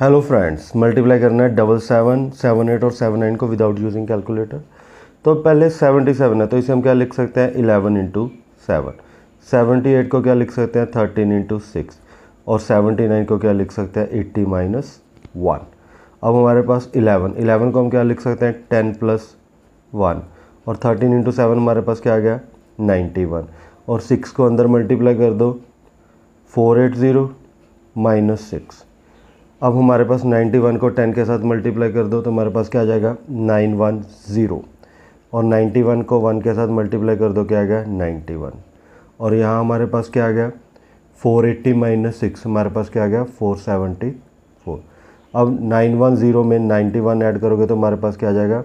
hello friends multiply करना है double seven seven eight और सेवन नाइन को विदाउट यूजिंग कैलकुलेटर तो पहले सेवेंटी सेवन है तो इसे हम क्या लिख सकते हैं eleven into seven seventy eight को क्या लिख सकते हैं थर्टीन इंटू सिक्स और सेवेंटी नाइन को क्या लिख सकते हैं एट्टी माइनस वन अब हमारे पास इलेवन इलेवन को हम क्या लिख सकते हैं टेन प्लस वन और थर्टीन इंटू सेवन हमारे पास क्या आ गया नाइन्टी वन और सिक्स को अंदर मल्टीप्लाई कर दो four eight zero minus six अब हमारे पास 91 को 10 के साथ मल्टीप्लाई कर दो तो हमारे पास क्या आ जाएगा 910 और 91 को 1 के साथ मल्टीप्लाई कर दो क्या आ गया 91 और यहाँ हमारे पास क्या आ गया 480 एट्टी माइनस सिक्स हमारे पास क्या आ गया 474 अब 910 में 91 ऐड करोगे तो हमारे पास क्या आ जाएगा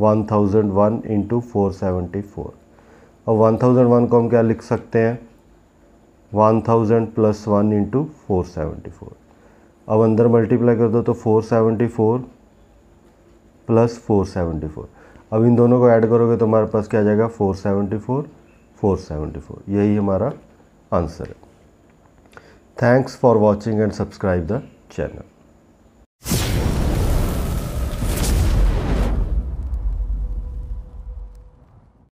1001 थाउजेंड वन इंटू फोर और 1001 को हम क्या लिख सकते हैं 1000 प्लस वन इंटू फोर अब अंदर मल्टीप्लाई कर दो तो 474 प्लस 474 अब इन दोनों को ऐड करोगे तो हमारे पास क्या आ जाएगा 474 474 यही हमारा आंसर है thanks for watching and subscribe the channel